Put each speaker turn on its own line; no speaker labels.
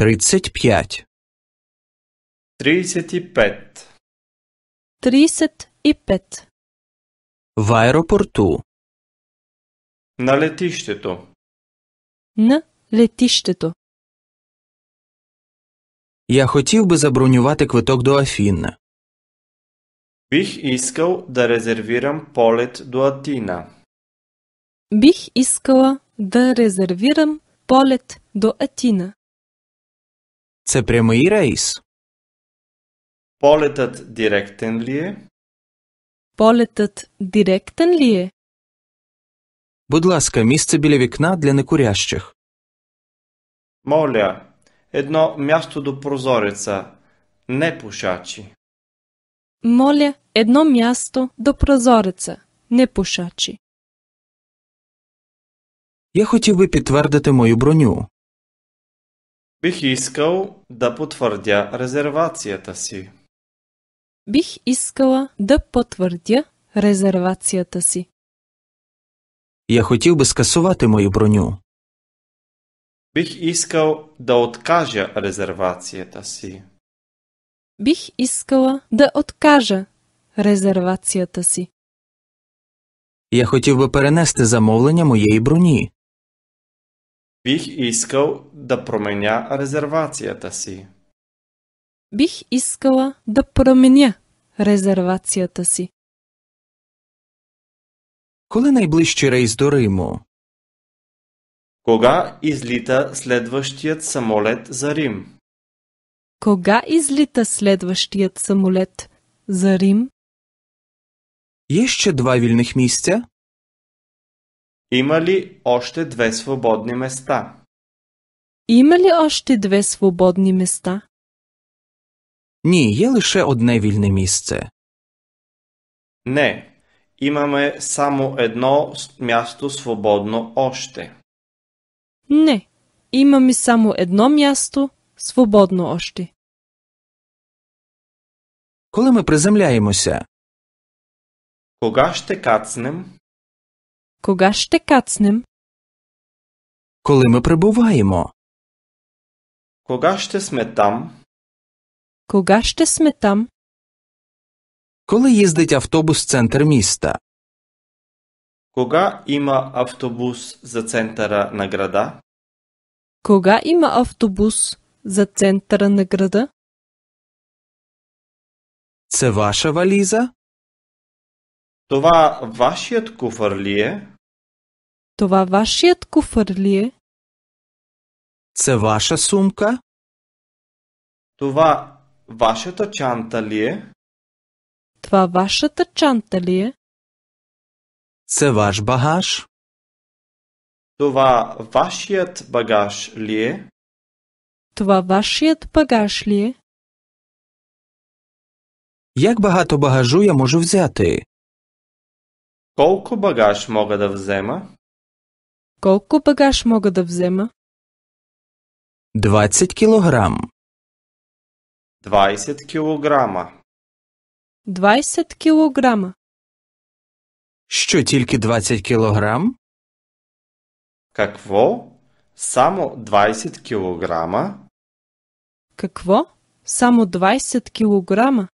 Тридцять п'ять.
Тридцять і
Тридцять і
В аеропорту. На летището.
На летището.
Я хотів би забронювати квиток до Афіна.
Бих искал да резервирам полет до Атина.
Бих искала да резервирам полет до Атина.
Це прямий рейс. Полетът директен ли е?
директен ли е?
Будь ласка, місце біля вікна для некурящих.
Моля, едно місто до прозореца. Не пушачі.
Моля, едно м'ясто до прозореца. Не пушачі.
Я хотів би підтвердити мою броню.
Бих искал да потвърдя резервацията си.
Бих искала да потвърдя резервацията си.
Я хотів би скасувати мою броню.
Бих искал да откажа резервацията си.
Бих искала да откажа резервацията си.
Я хотів би перенести замовлення моєї броні. Бих искал да променя резервацията си.
Бих искала да променя резервацията си. Коли
найближчий рейс до Римо? Кога излита следващият самолет за Рим?
Кога излита следващият самолет за Рим?
Еще два вилних мистя?
Има ли още две свободни места?
Има ли още две свободни места?
Ні, є е лише одне вільне місце. Не, имаме само едно място свободно още.
Не, имаме само едно място свободно още.
Коли ми приземляємося? Кога ще кацнем?
Кога ще кацнем?
Коли ми прибуваємо? Кога ще сме там?
Кога ще сме там?
Коли їздить автобус в центр міста?
Кога има автобус за центъра на града?
Кога има автобус за центъра на града?
Це ваша валіза? Това вашият куфър ли е?
Това вашият куфър ли е?
Це ваша сумка? Това вашата чанта ли е?
Това вашата чанта ли е?
Це ваш багаж? Това вашият багаж ли е?
Това вашият багаж ли е?
Як багато багажу я можу взяти? Колко багаж мога да взема?
Колко багаж мога да взема?
20 кілограм. 20 кілограма.
20 кілограма.
Що тільки 20
кілограм? Какво? Само 20 кілограма?
Какво? Само 20 кілограма?